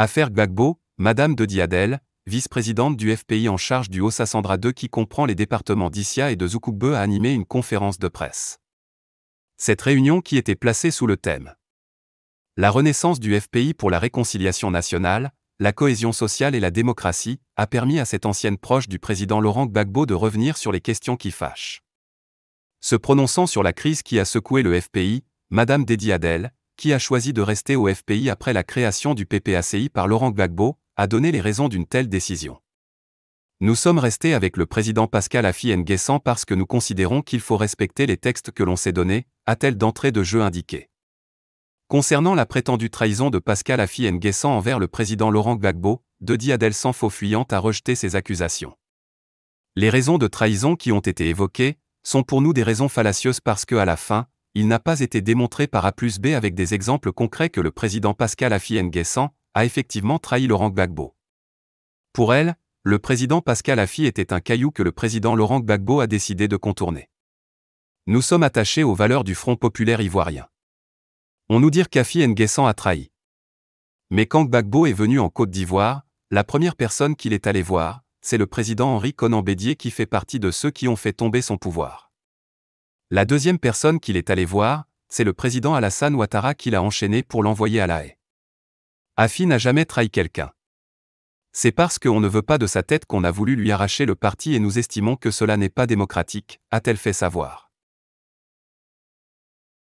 Affaire Gbagbo, Madame de Diadel, vice-présidente du FPI en charge du Haut-Sassandra 2 qui comprend les départements d'Issia et de Zoukoukbe a animé une conférence de presse. Cette réunion qui était placée sous le thème La renaissance du FPI pour la réconciliation nationale, la cohésion sociale et la démocratie a permis à cette ancienne proche du président Laurent Gbagbo de revenir sur les questions qui fâchent. Se prononçant sur la crise qui a secoué le FPI, Madame Dédiadel, qui a choisi de rester au FPI après la création du PPACI par Laurent Gbagbo, a donné les raisons d'une telle décision. Nous sommes restés avec le président Pascal Afi Nguessan parce que nous considérons qu'il faut respecter les textes que l'on s'est donnés, a-t-elle d'entrée de jeu indiqué. Concernant la prétendue trahison de Pascal Afi Nguessan envers le président Laurent Gbagbo, Dedi Adelsan faux fuyant a rejeté ses accusations. Les raisons de trahison qui ont été évoquées sont pour nous des raisons fallacieuses parce que, à la fin, il n'a pas été démontré par A plus B avec des exemples concrets que le président Pascal Afi nguessan a effectivement trahi Laurent Gbagbo. Pour elle, le président Pascal Affi était un caillou que le président Laurent Gbagbo a décidé de contourner. Nous sommes attachés aux valeurs du Front populaire ivoirien. On nous dit qu'Affi Nguessan a trahi. Mais quand Gbagbo est venu en Côte d'Ivoire, la première personne qu'il est allé voir, c'est le président Henri Conan Bédier qui fait partie de ceux qui ont fait tomber son pouvoir. La deuxième personne qu'il est allé voir, c'est le président Alassane Ouattara qui l'a enchaîné pour l'envoyer à la haie. Afi n'a jamais trahi quelqu'un. C'est parce qu'on ne veut pas de sa tête qu'on a voulu lui arracher le parti et nous estimons que cela n'est pas démocratique, a-t-elle fait savoir.